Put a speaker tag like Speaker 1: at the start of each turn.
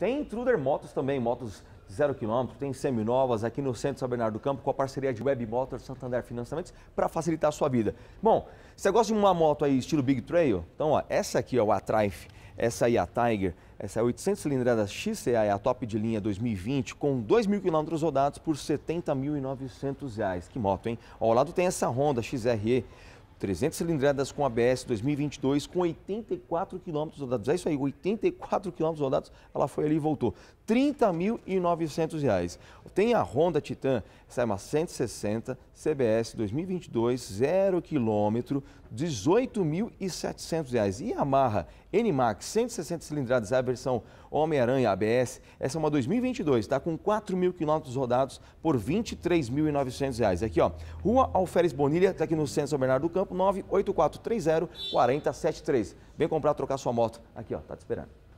Speaker 1: Tem Intruder Motos também, motos zero quilômetro, tem seminovas aqui no centro de São Bernardo do Campo com a parceria de Web motors Santander Financiamentos para facilitar a sua vida. Bom, você gosta de uma moto aí estilo Big Trail? Então, ó, essa aqui ó, a Trife, essa aí a Tiger, essa é a 800 cilindrada XCA, é a top de linha 2020 com 2 mil quilômetros rodados por R$ 70.900. Que moto, hein? Ó, ao lado tem essa Honda XRE 300 cilindradas com ABS 2022, com 84 quilômetros rodados. É isso aí, 84 quilômetros rodados, ela foi ali e voltou. R$ 30.900. Tem a Honda Titan, essa é uma 160 CBS 2022, zero quilômetro, R$ 18.700. E a Yamaha N-Max 160 cilindradas, é a versão Homem-Aranha ABS, essa é uma 2022, está com 4 mil quilômetros rodados por R$ 23.900. Aqui, ó, Rua Alferes Bonilha, está aqui no centro São Bernardo do Campo, 984304073. Vem comprar, trocar sua moto. Aqui, ó, tá te esperando.